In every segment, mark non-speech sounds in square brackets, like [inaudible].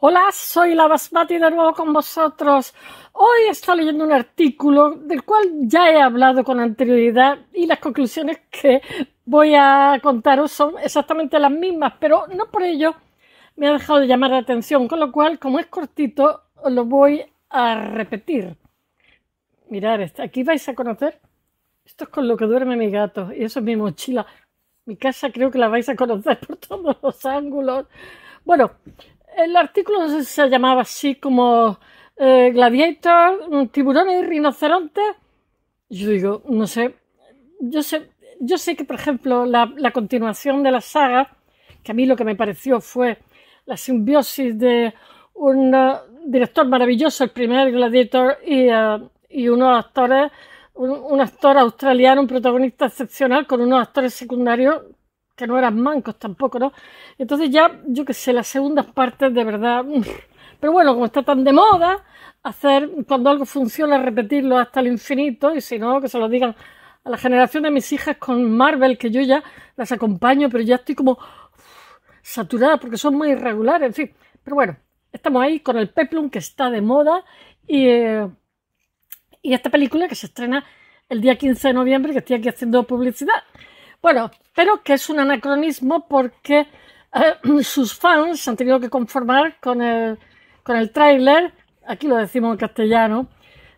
Hola, soy la Basmati de nuevo con vosotros. Hoy estoy leyendo un artículo del cual ya he hablado con anterioridad y las conclusiones que voy a contaros son exactamente las mismas, pero no por ello me ha dejado de llamar la atención, con lo cual, como es cortito, lo voy a repetir. Mirad, este, aquí vais a conocer. Esto es con lo que duerme mi gato y eso es mi mochila. Mi casa creo que la vais a conocer [laughs] por todos los ángulos. Bueno, el artículo se llamaba así como eh, Gladiator, tiburones y rinocerontes. Yo digo, no sé, yo sé, yo sé que, por ejemplo, la, continuación de la saga, que a mí lo que me pareció fue la simbiosis de un eh, director maravilloso, el primer Gladiator, eh, y, unos actores, un, un, actor australiano, un protagonista excepcional, con unos actores secundarios que no eran mancos tampoco, ¿no? Entonces ya, yo qué sé, las segundas partes de verdad... Mm, pero bueno, como está tan de moda, hacer cuando algo funciona, repetirlo hasta el infinito y si no, que se lo digan a la generación de mis hijas con Marvel, que yo ya las acompaño, pero ya estoy como saturada porque son muy irregulares, en fin. Pero bueno, estamos ahí con el Peplum que está de moda y, eh, y esta película que se estrena el día 15 de noviembre, que estoy aquí haciendo publicidad. Bueno, pero que es un anacronismo porque eh, [clears throat] sus fans han tenido que conformar con el, con tráiler, aquí lo decimos en castellano,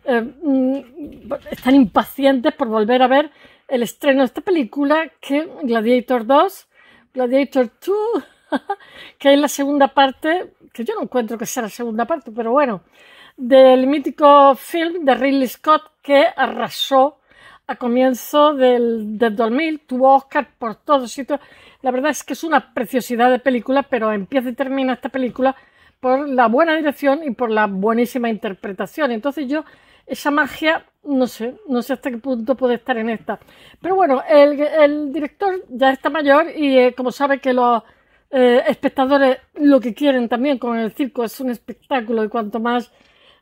eh, mm, están impacientes por volver a ver el estreno de esta película que Gladiator 2, Gladiator 2, [laughs] que es la segunda parte, que yo no encuentro que sea la segunda parte, pero bueno, del mítico film de Ridley Scott que arrasó a comienzo del, del 2000, tuvo Oscar por todos sitios. La verdad es que es una preciosidad de película, pero empieza y termina esta película por la buena dirección y por la buenísima interpretación. Entonces yo, esa magia, no sé, no sé hasta qué punto puede estar en esta. Pero bueno, el, director ya está mayor y eh, como sabe que los eh, espectadores lo que quieren también con el circo es un espectáculo y cuanto más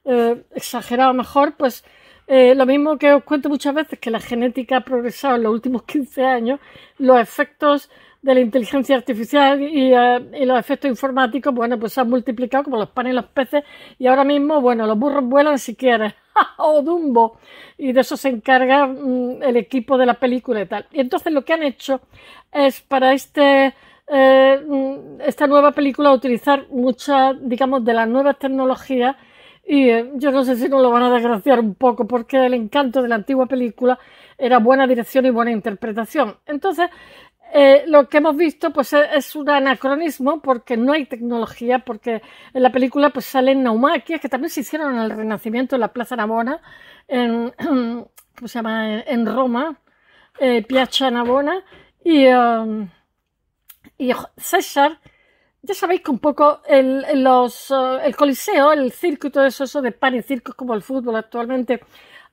eh, exagerado mejor, pues eh, lo mismo que os cuento muchas veces, que la genética ha progresado en los últimos 15 [laughs] años, los efectos de la inteligencia artificial eh, y, los efectos informáticos, bueno, pues se han multiplicado como los panes y los peces y ahora mismo, bueno, los burros vuelan si quieres, [laughs] o Dumbo, y de eso se encarga mm, el equipo de la película y tal. Y entonces lo que han hecho es para este... Eh, mm, esta nueva película utilizar muchas, digamos, de las nuevas tecnologías y eh, yo no sé si no lo van a desgraciar un poco, porque el encanto de la antigua película era buena dirección y buena interpretación. Entonces, eh, lo que hemos visto pues e-, es un anacronismo porque no hay tecnología, porque en la película pues salen naumaquias que también se hicieron en el Renacimiento en la Plaza Navona, en, [clears throat] llama? en Roma, eh, Piazza Navona, y, um, y César ya sabéis que un poco el, eh, el coliseo, el circo y todo eso, eso de pan y circos como el fútbol actualmente,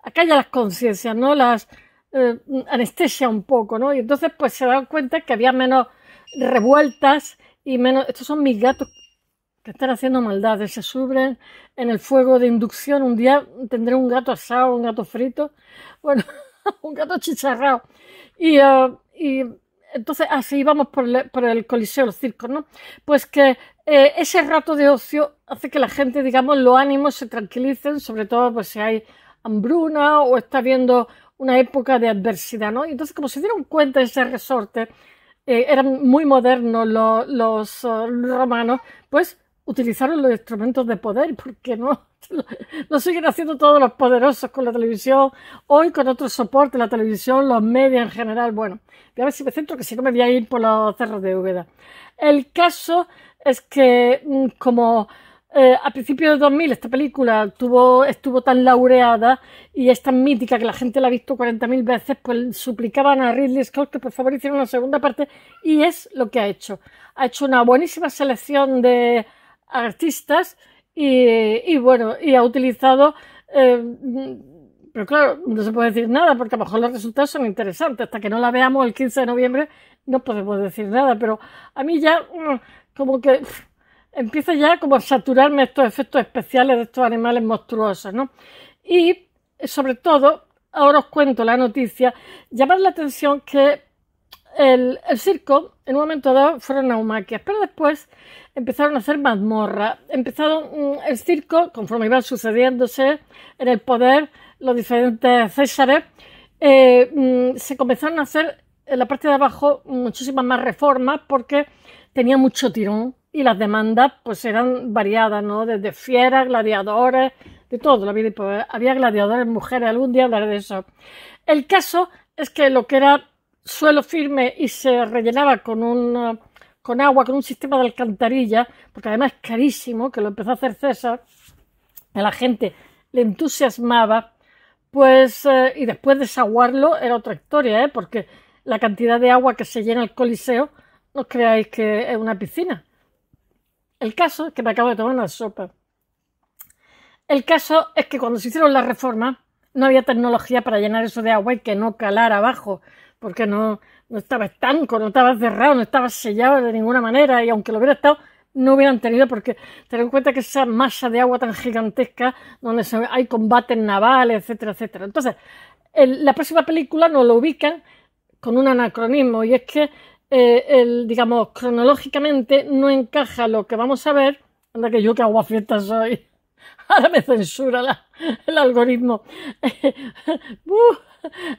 Acá ya las conciencias, ¿no? Las eh, anestesia un poco, ¿no? Y entonces pues se dan cuenta que había menos revueltas y menos... Estos son mis gatos que están haciendo maldades, se suben en el fuego de inducción. Un día tendré un gato asado, un gato frito, bueno, [laughs] un gato chicharrado. y eh, entonces así íbamos por el, coliseo, los circos, ¿no? Pues que eh, ese rato de ocio hace que la gente, digamos, los ánimos se tranquilicen, sobre todo pues, si hay hambruna o está viendo una época de adversidad, ¿no? entonces como se dieron cuenta de ese resorte, eh, eran muy modernos los eh, romanos, pues utilizaron los instrumentos de poder, porque no, [laughs] no siguen haciendo todos los poderosos con la televisión, hoy con otro soporte, la televisión, los medios en general. Bueno, voy a ver si me centro, que si no me voy a ir por los cerros de Úbeda. El caso es que, mm, como eh, a principios de 2000 esta película tuvo, estuvo tan laureada y es tan mítica que la gente la ha visto 40.000 veces, pues suplicaban a Ridley Scott que por favor hiciera una segunda parte y es lo que ha hecho. Ha hecho una buenísima selección de artistas y, bueno, y ha utilizado... Eh, pero claro, no se puede decir nada porque a lo mejor los resultados son interesantes. Hasta que no la veamos el 15 de noviembre no podemos decir nada. Pero a mí ya mm, como que empieza ya como a saturarme estos efectos especiales de estos animales monstruosos, ¿no? Y sobre todo, ahora os cuento la noticia, llamar la atención que el, circo, en un momento dado, fueron neumaquias, pero después empezaron a hacer mazmorra Empezaron mm, el circo, conforme iban sucediéndose en el poder los diferentes césares, eh, mm, se comenzaron a hacer en la parte de abajo muchísimas más reformas porque tenía mucho tirón y las demandas pues eran variadas, ¿no? Desde fieras, gladiadores, de todo. Había gladiadores, mujeres, algún día hablar de eso. El caso es que lo que era suelo firme y se rellenaba con un con agua, con un sistema de alcantarilla, porque además es carísimo, que lo empezó a hacer César, a la gente le entusiasmaba, pues, eh, y después desaguarlo era otra historia, ¿eh? porque la cantidad de agua que se llena el Coliseo, no creáis que es una piscina. El caso es que me acabo de tomar una sopa. El caso es que cuando se hicieron las reformas, no había tecnología para llenar eso de agua y que no calara abajo porque no, estaba estanco, no estaba cerrado, no estaba sellado de ninguna manera y aunque lo hubiera estado, no hubieran tenido porque tener en cuenta que esa masa de agua tan gigantesca donde hay combates navales, etcétera, etcétera. Entonces, la próxima película nos lo ubican con un anacronismo y es que, eh, el, digamos, cronológicamente no encaja lo que vamos a ver. Anda que yo que agua fiesta soy. [laughs] Ahora me censura el algoritmo. [laughs] Uh,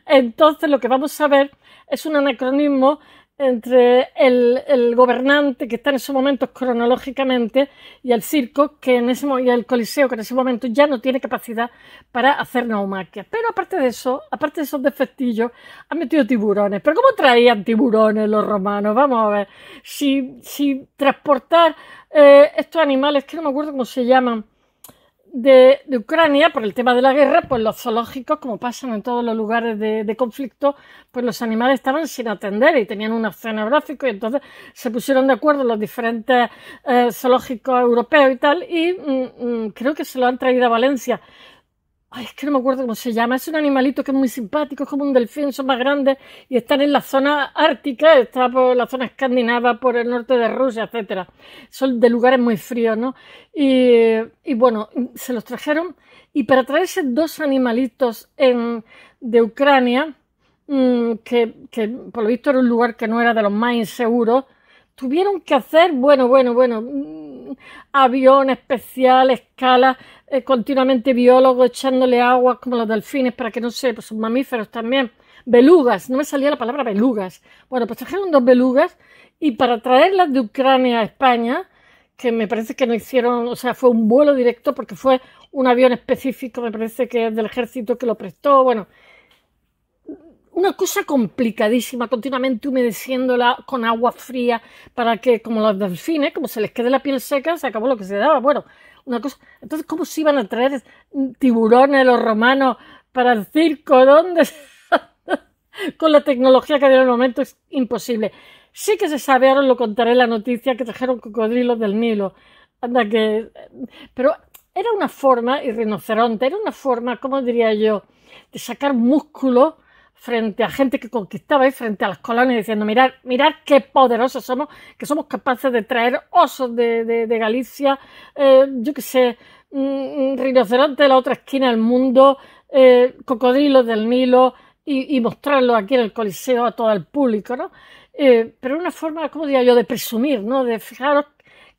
entonces lo que vamos a ver es un anacronismo entre el, gobernante que está en esos momentos cronológicamente y el circo que en ese y el coliseo que en ese momento ya no tiene capacidad para hacer naumaquias. Pero aparte de eso, aparte de esos defectillos, han metido tiburones. Pero ¿cómo traían tiburones los romanos? Vamos a ver. Si, si transportar eh, estos animales, que no me acuerdo cómo se llaman, de, Ucrania, por el tema de la guerra, pues los zoológicos, como pasan en todos los lugares de, conflicto, pues los animales estaban sin atender y tenían un gráfico y entonces se pusieron de acuerdo los diferentes eh, zoológicos europeos y tal y mm, mm, creo que se lo han traído a Valencia Ay, es que no me acuerdo cómo se llama. Es un animalito que es muy simpático, es como un delfín, son más grandes y están en la zona ártica, está por la zona escandinava, por el norte de Rusia, etcétera. Son de lugares muy fríos, ¿no? Y, bueno, se los trajeron y para traerse dos animalitos de Ucrania, mm, que por lo visto era un lugar que no era de los más inseguros, tuvieron que hacer, bueno, bueno, bueno avión especial, escala, eh, continuamente biólogo echándole agua como los delfines para que no se, pues son mamíferos también. Belugas, no me salía la palabra belugas. Bueno, pues trajeron dos belugas y para traerlas de Ucrania a España, que me parece que no hicieron, o sea, fue un vuelo directo porque fue un avión específico, me parece que es del ejército que lo prestó, bueno, una cosa complicadísima, continuamente humedeciéndola con agua fría para que, como los delfines, como se les quede la piel seca, se acabó lo que se daba. Bueno, una cosa. Entonces, ¿cómo se iban a traer tiburones los romanos para el circo? ¿Dónde? [laughs] con la tecnología que había en el momento es imposible. Sí que se sabe, ahora lo contaré la noticia, que trajeron cocodrilos del Nilo. Anda que. Pero era una forma, y rinoceronte, era una forma, ¿cómo diría yo, de sacar músculo frente a gente que conquistaba y frente a las colonias diciendo, mirad, mirad qué poderosos somos, que somos capaces de traer osos de, Galicia, eh, yo qué sé, rinoceronte de la otra esquina del mundo, eh, cocodrilos del Nilo y, mostrarlos aquí en el Coliseo a todo el público, ¿no? Eh, pero una forma, como diría yo, de presumir, ¿no? De fijaros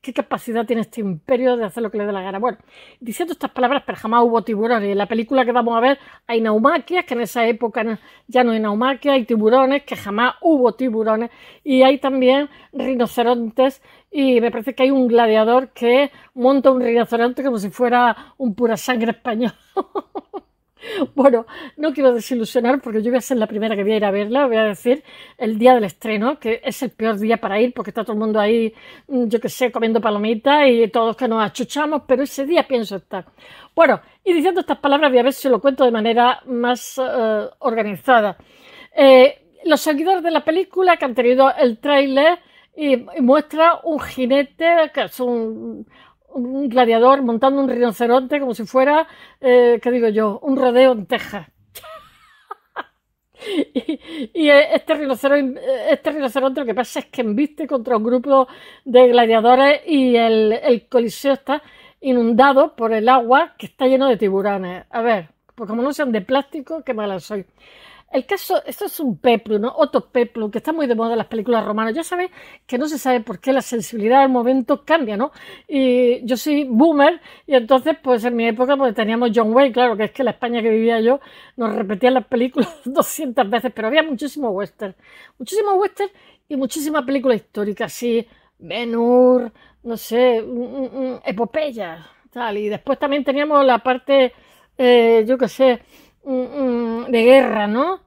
qué capacidad tiene este imperio de hacer lo que le dé la gana. Bueno, diciendo estas palabras, pero jamás hubo tiburones. En la película que vamos a ver hay naumaquias, que en esa época ya no hay naumaquias, hay tiburones, que jamás hubo tiburones, y hay también rinocerontes, y me parece que hay un gladiador que monta un rinoceronte como si fuera un pura sangre español. [laughs] [laughs] Bueno, no quiero desilusionar porque yo voy a ser la primera que voy a ir a verla, voy a decir el día del estreno, que es el peor día para ir porque está todo el mundo ahí, mm, yo que sé, comiendo palomitas y todos que nos achuchamos, pero ese día pienso estar. Bueno, y diciendo estas palabras voy a ver si lo cuento de manera más eh, organizada. Eh, los seguidores de la película que han tenido el tráiler y, muestra un jinete, que es un, un gladiador montando un rinoceronte como si fuera, eh, ¿qué digo yo?, un rodeo en Texas. [laughs] Y, este, rinoceronte, este rinoceronte lo que pasa es que embiste contra un grupo de gladiadores y el, el, coliseo está inundado por el agua que está lleno de tiburones. A ver, pues como no sean de plástico, qué mala soy. El caso, esto es un peplum, ¿no? Otro peplum, que está muy de moda en las películas romanas. Ya sabéis que no se sabe por qué la sensibilidad del momento cambia, ¿no? Y yo soy boomer y entonces, pues en mi época, pues teníamos John Wayne, claro, que es que la España que vivía yo nos repetían las películas 200 [laughs] veces, pero había muchísimo western. Muchísimo western y muchísimas películas históricas así, Menur, no sé, epopeya, tal. Y después también teníamos la parte, eh, yo qué sé, Mm, mm, de guerra, ¿no?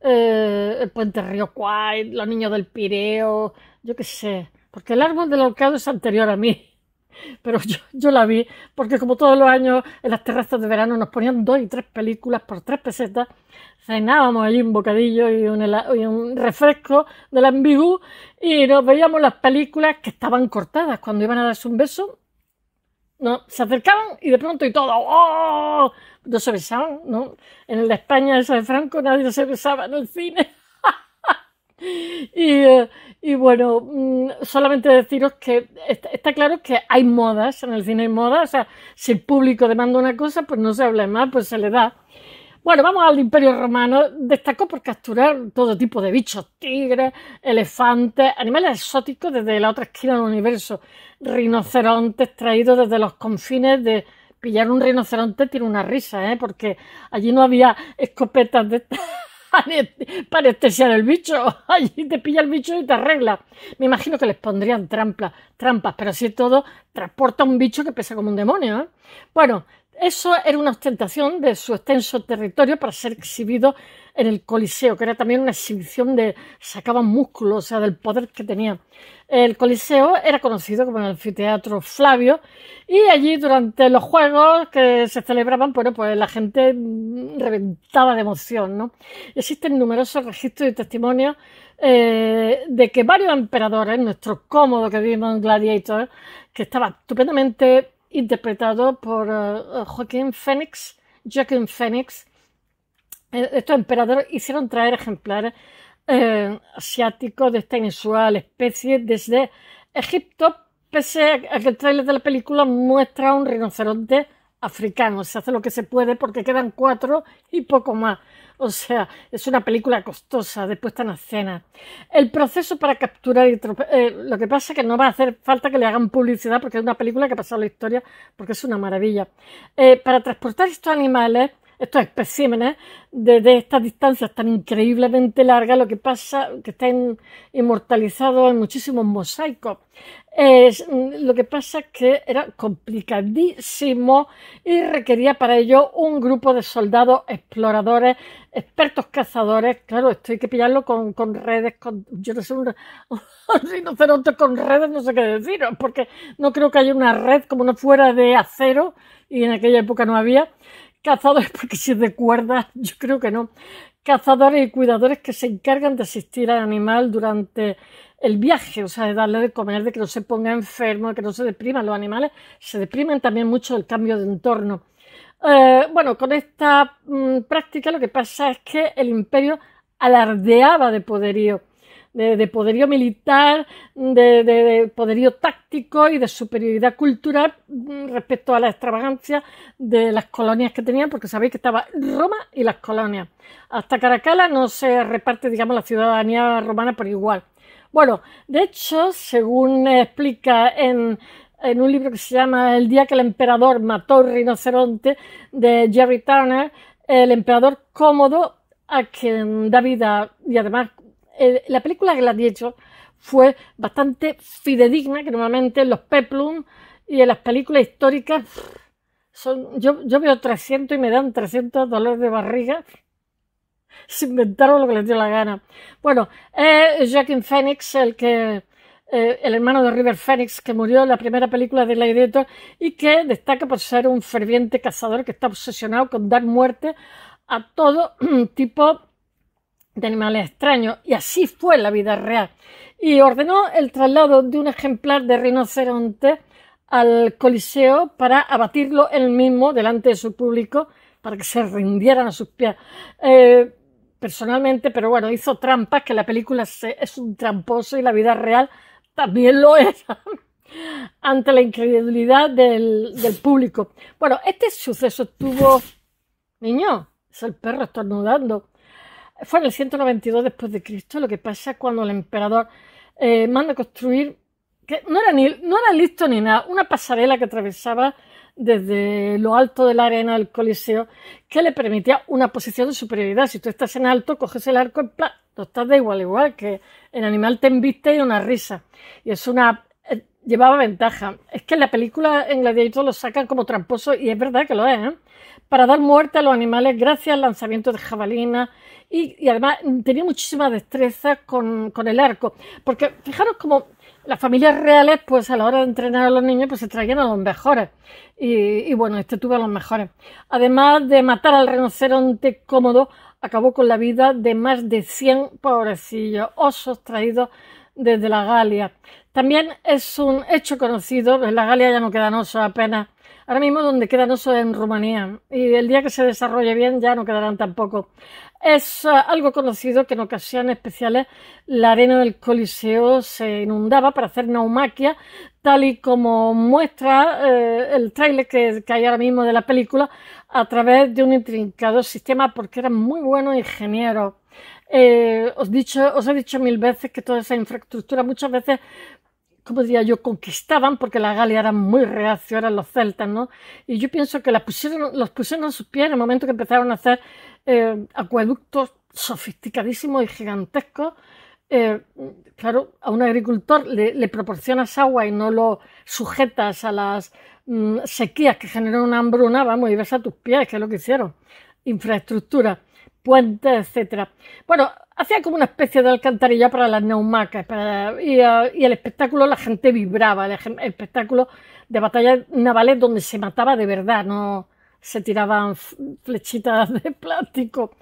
Eh, el puente Río Cuay, los niños del Pireo, yo qué sé, porque el árbol del alcázar es anterior a mí, [laughs] pero yo, yo, la vi, porque como todos los años en las terrazas de verano nos ponían dos y tres películas por tres pesetas, cenábamos allí un bocadillo y un, refresco de la ambigú y nos veíamos las películas que estaban cortadas, cuando iban a darse un beso ¿no? Se acercaban y de pronto y todo, ¡oh! No se besaban, ¿no? En la España esa de Franco nadie se besaba en el cine. [laughs] Eh, y, bueno, mm, solamente deciros que está, claro que hay modas, en el cine hay modas, o sea, si el público demanda una cosa, pues no se habla más, pues se le da. Bueno, vamos al Imperio Romano. Destacó por capturar todo tipo de bichos, tigres, elefantes, animales exóticos desde la otra esquina del universo, rinocerontes traídos desde los confines de... Pillar un rinoceronte tiene una risa, ¿eh? porque allí no había escopetas de... [laughs] para anestesiar el bicho. [laughs] Allí te pilla el bicho y te arregla. Me imagino que les pondrían trampas, trampas, pero así todo transporta un bicho que pesa como un demonio. ¿eh? Bueno, eso era una ostentación de su extenso territorio para ser exhibido en el Coliseo, que era también una exhibición de sacaban músculos, o sea, del poder que tenía. El Coliseo era conocido como el anfiteatro Flavio y allí durante los juegos que se celebraban, bueno, pues la gente mm, reventaba de emoción, ¿no? Existen numerosos registros y testimonios eh, de que varios emperadores, nuestro cómodo que vimos en Gladiator, que estaba estupendamente interpretado por eh, eh, Joaquín Phoenix, e, estos emperadores hicieron traer ejemplares eh, asiáticos de esta inusual especie desde Egipto, pese a que el trailer de la película muestra un rinoceronte africanos. Se hace lo que se puede porque quedan cuatro y poco más. O sea, es una película costosa de puesta en escena. El proceso para capturar y eh, lo que pasa es que no va a hacer falta que le hagan publicidad porque es una película que ha pasado la historia porque es una maravilla. Eh, para transportar estos animales estos especímenes desde estas distancias tan increíblemente largas, lo que pasa que están inmortalizados en muchísimos mosaicos. Es, mm, lo que pasa es que era complicadísimo y requería para ello un grupo de soldados exploradores, expertos cazadores. Claro, esto hay que pillarlo con, con redes, con, yo no sé, un, rinoceronte con redes, no sé qué decir, porque no creo que haya una red como una fuera de acero y en aquella época no había. Cazadores, porque si cuerda, yo creo que no. Cazadores y cuidadores que se encargan de asistir al animal durante el viaje, o sea, de darle de comer, de que no se ponga enfermo, de que no se deprima. Los animales se deprimen también mucho el cambio de entorno. Eh, bueno, con esta mm, práctica lo que pasa es que el imperio alardeaba de poderío de, poderío militar, de, poderío táctico y de superioridad cultural mm, respecto a la extravagancia de las colonias que tenían, porque sabéis que estaba Roma y las colonias. Hasta Caracalla no se reparte, digamos, la ciudadanía romana por igual. Bueno, de hecho, según explica en, en un libro que se llama El día que el emperador mató al rinoceronte de Jerry Turner, el emperador cómodo a quien da vida y además la película Gladiator fue bastante fidedigna, que normalmente los peplum y en las películas históricas son, yo, yo veo 300 y me dan 300 dolores de barriga. Se [laughs] inventaron lo que les dio la gana. Bueno, es Joaquin Phoenix, el que eh, el hermano de River Phoenix, que murió en la primera película de la Gladiator y que destaca por ser un ferviente cazador que está obsesionado con dar muerte a todo [clears throat] tipo de animales extraños, y así fue la vida real, y ordenó el traslado de un ejemplar de rinoceronte al Coliseo para abatirlo él mismo delante de su público para que se rindieran a sus pies. Eh, personalmente, pero bueno, hizo trampas, que la película es un tramposo y la vida real también lo es, [laughs] ante la incredulidad del, público. Bueno, este suceso tuvo... Niño, es el perro estornudando fue en el 192 después de Cristo, lo que pasa cuando el emperador eh, manda construir, que no era, ni, no era listo ni nada, una pasarela que atravesaba desde lo alto de la arena del Coliseo, que le permitía una posición de superioridad. Si tú estás en alto, coges el arco y ¡plá! tú estás de igual a igual, que el animal te embiste y una risa. Y es una... Eh, llevaba ventaja. Es que en la película en Gladiator lo sacan como tramposo y es verdad que lo es. ¿eh? para dar muerte a los animales gracias al lanzamiento de jabalina y, además tenía muchísima destreza con, el arco. Porque fijaros como las familias reales, pues a la hora de entrenar a los niños, pues se traían a los mejores. Y, y bueno, este tuvo a los mejores. Además de matar al rinoceronte cómodo, acabó con la vida de más de 100 pobrecillos osos traídos desde la Galia. También es un hecho conocido, en la Galia ya no quedan osos apenas Ahora mismo donde quedan eso en Rumanía y el día que se desarrolle bien ya no quedarán tampoco. Es eh, algo conocido que en ocasiones especiales la arena del Coliseo se inundaba para hacer naumaquia, tal y como muestra eh, el tráiler que, hay ahora mismo de la película a través de un intrincado sistema porque eran muy buenos ingenieros. Eh, os he dicho mil veces que toda esa infraestructura muchas veces como diría yo, conquistaban, porque la Galia era muy eran los celtas, ¿no? Y yo pienso que la pusieron, los pusieron a sus pies en el momento que empezaron a hacer eh, acueductos sofisticadísimos y gigantescos. Eh, claro, a un agricultor le, proporcionas agua y no lo sujetas a las mm, sequías que generan una hambruna, vamos, y ves a tus pies, que es lo que hicieron. Infraestructura, puentes, etcétera. Bueno, hacía como una especie de alcantarilla para las neumacas uh, y, el espectáculo la gente vibraba, el, espectáculo de batallas navales donde se mataba de verdad, no se tiraban flechitas [laughs] de plástico.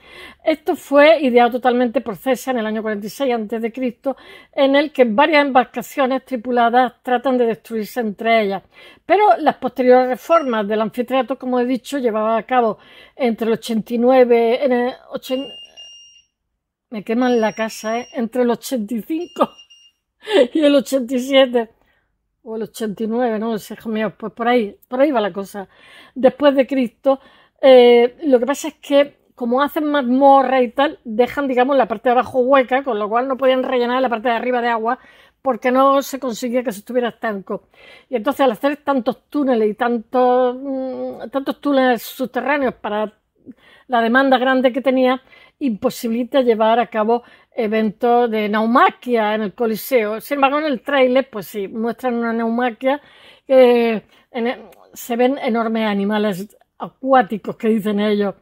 Esto fue ideado totalmente por César en el año 46 a.C., en el que varias embarcaciones tripuladas tratan de destruirse entre ellas. Pero las posteriores reformas del anfiteatro, como he dicho, llevaba a cabo entre el 89, en el 80, me queman la casa ¿eh? entre el 85 y el 87 o el 89, no sé, hijo mío, pues por ahí, por ahí va la cosa. Después de Cristo, eh, lo que pasa es que como hacen mazmorra y tal, dejan, digamos, la parte de abajo hueca, con lo cual no podían rellenar la parte de arriba de agua porque no se conseguía que se estuviera estanco. Y entonces al hacer tantos túneles y tantos, mm, tantos túneles subterráneos para la demanda grande que tenía, imposibilita llevar a cabo eventos de neumaquia en el Coliseo. Sin embargo, en el trailer... pues sí, muestran una neumaquia... que e, se ven enormes animales acuáticos, que dicen ellos.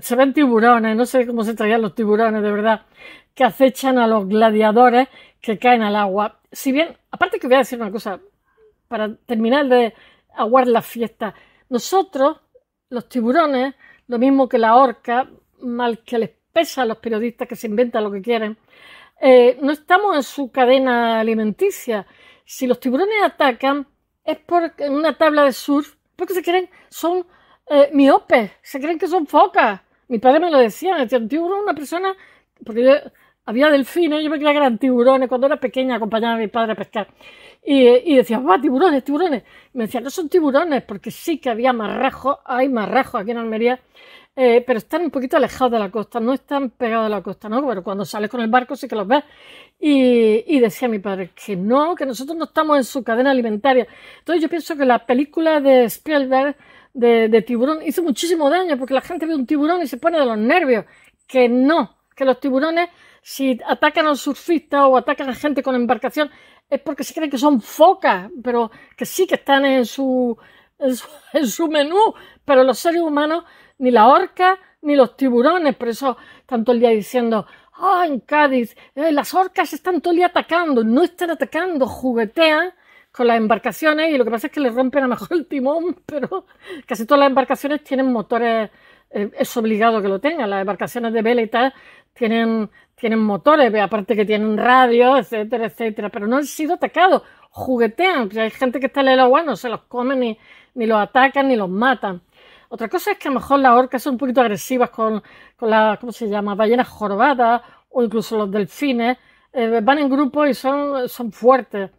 Se ven tiburones, no sé cómo se traían los tiburones, de verdad, que acechan a los gladiadores que caen al agua. Si bien, aparte que voy a decir una cosa, para terminar de aguar la fiesta, nosotros, los tiburones, lo mismo que la horca, mal que les pesa a los periodistas que se inventan lo que quieren, eh, no estamos en su cadena alimenticia. Si los tiburones atacan, es porque en una tabla de surf, porque se creen, son eh, miopes, se creen que son focas. Mi padre me lo decía, el tiburón es una persona, porque había delfines, yo me creía que eran tiburones. Cuando era pequeña acompañaba a mi padre a pescar. Y, decía, va, tiburones, tiburones. Me decía, no son tiburones, porque sí que había marrajos, hay marrajos aquí en Almería, eh, pero están un poquito alejados de la costa, no están pegados a la costa, ¿no? Pero cuando sales con el barco sí que los ves. Y, y decía mi padre que no, que nosotros no estamos en su cadena alimentaria. Entonces yo pienso que la película de Spielberg de, de tiburón hizo muchísimo daño, porque la gente ve un tiburón y se pone de los nervios. Que no, que los tiburones, si atacan a los surfista o atacan a gente con embarcación, es porque se creen que son focas, pero que sí que están en su, [laughs] en su, menú. Pero los seres humanos, ni la orca, ni los tiburones, por eso están todo el día diciendo, ah, en Cádiz, eh, las orcas están todo el día atacando, no están atacando, juguetean con las embarcaciones y lo que pasa es que le rompen a lo mejor el timón, [laughs] pero casi todas las embarcaciones tienen motores, eh, es obligado que lo tengan, las embarcaciones de vela y tal tienen, tienen motores, aparte que tienen radio, etcétera, etcétera, pero no han sido atacados, juguetean, hay gente que está en el agua, no se los comen ni, ni los atacan ni los matan. Otra cosa es que a lo mejor las orcas son un poquito agresivas con, con las, ¿cómo se llama?, ballenas jorobadas o incluso los delfines, eh, van en grupo y son, son fuertes.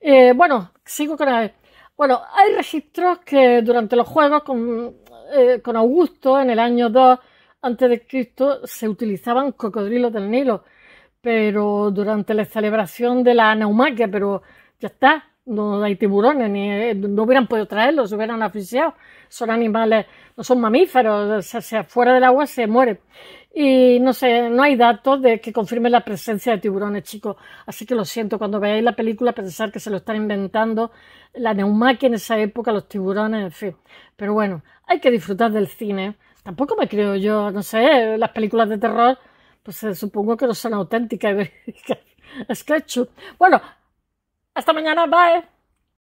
Eh, bueno, sigo con la... E. Bueno, hay registros que durante los Juegos con, eh, con Augusto, en el año 2, antes de Cristo se utilizaban cocodrilos del Nilo, pero durante la celebración de la neumaquia, pero ya está, no hay tiburones, ni, eh, no hubieran podido traerlos, hubieran asfixiado, son animales, no son mamíferos, o sea, fuera del agua se muere Y no sé, no hay datos de que confirmen la presencia de tiburones, chicos. Así que lo siento, cuando veáis la película pensar que se lo están inventando la neumaquia en esa época, los tiburones, en fin. Pero bueno, hay que disfrutar del cine, Tampoco me creo yo, no sé, las películas de terror, pues eh, supongo que no son auténticas. [laughs] es que, bueno, hasta mañana, bye.